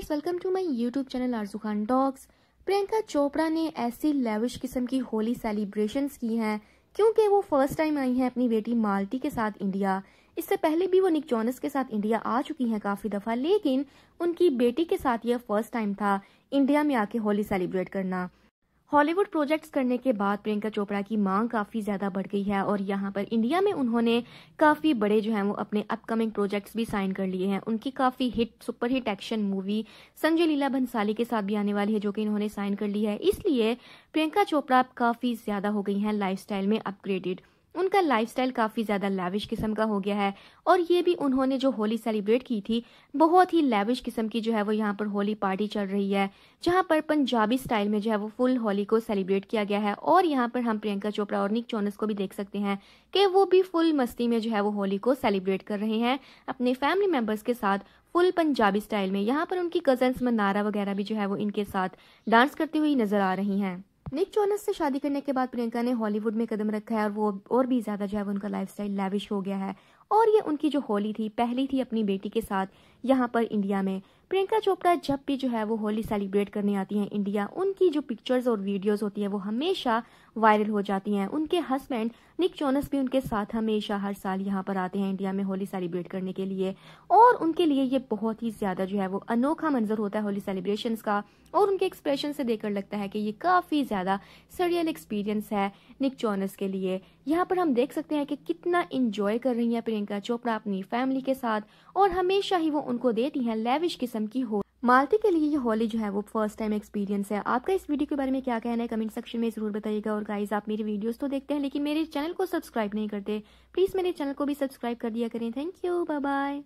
friends welcome to my YouTube channel Arzoo Khan talks Priyanka Chopra ने ऐसी lavish किस्म की होली सेलिब्रेशंस की हैं क्योंकि वो फर्स्ट टाइम आई हैं अपनी बेटी माल्टी के साथ इंडिया इससे पहले भी वो निक जॉनस के साथ इंडिया आ चुकी हैं काफी दफा लेकिन उनकी बेटी के साथ यह फर्स्ट टाइम था इंडिया में आके होली सेलिब्रेट करना हॉलीवुड प्रोजेक्ट्स करने के बाद प्रियंका चोपड़ा की मांग काफ़ी ज़्यादा बढ़ गई है और यहाँ पर इंडिया में उन्होंने काफ़ी बड़े जो हैं वो अपने अपकमिंग प्रोजेक्ट्स भी साइन कर लिए हैं उनकी काफ़ी hit super hit action movie Sanjay Leela Bhansali के साथ भी आने वाली है जो कि इन्होंने साइन कर ली है इसलिए प्रियंका चोपड़ा काफ़ी ज़्यादा हो गई है लाइफ में अपग्रेडेड उनका लाइफस्टाइल काफ़ी ज़्यादा लैविश किस्म का हो गया है और ये भी उन्होंने जो होली सेलिब्रेट की थी बहुत ही लैविश किस्म की जो है वो यहाँ पर होली पार्टी चल रही है जहाँ पर पंजाबी स्टाइल में जो है वो फुल होली को सेलिब्रेट किया गया है और यहाँ पर हम प्रियंका चोपड़ा और निक चोनस को भी देख सकते हैं कि वो भी फुल मस्ती में जो है वो होली को सेलिब्रेट कर रहे हैं अपने फैमिली मेम्बर्स के साथ फुल पंजाबी स्टाइल में यहाँ पर उनकी कजन्स मनारा वगैरह भी जो है वो इनके साथ डांस करती हुई नजर आ रही है निक जोनस से शादी करने के बाद प्रियंका ने हॉलीवुड में कदम रखा है और वो और भी ज़्यादा जो है उनका लाइफ स्टाइल लैविश हो गया है और ये उनकी जो होली थी पहली थी अपनी बेटी के साथ यहाँ पर इंडिया में प्रियंका चोपड़ा जब भी जो है वो होली सेलिब्रेट करने आती हैं इंडिया उनकी जो पिक्चर्स और वीडियोस होती हैं वो हमेशा वायरल हो जाती हैं उनके हस्बैंड निक जोनस भी उनके साथ हमेशा हर साल यहाँ पर आते हैं इंडिया में होली सेलिब्रेट करने के लिए और उनके लिए ये बहुत ही ज़्यादा जो है वो अनोखा मंजर होता है होली सेलिब्रेशन का और उनके एक्सप्रेशन से देखकर लगता है कि ये काफ़ी ज़्यादा सरियल एक्सपीरियंस है निक चोनस के लिए यहाँ पर हम देख सकते हैं कि कितना इन्जॉय कर रही हैं प्रियंका चोपड़ा अपनी फैमिली के साथ और हमेशा ही वो उनको देती हैं लेविश किस्म किस्म की हो मालती के लिए ये होली जो है वो फर्स्ट टाइम एक्सपीरियंस है आपका इस वीडियो के बारे में क्या कहना है कमेंट सेक्शन में जरूर बताइएगा और गाइज आप मेरी वीडियोस तो देखते हैं लेकिन मेरे चैनल को सब्सक्राइब नहीं करते प्लीज़ मेरे चैनल को भी सब्सक्राइब कर दिया करें थैंक यू बाय बाय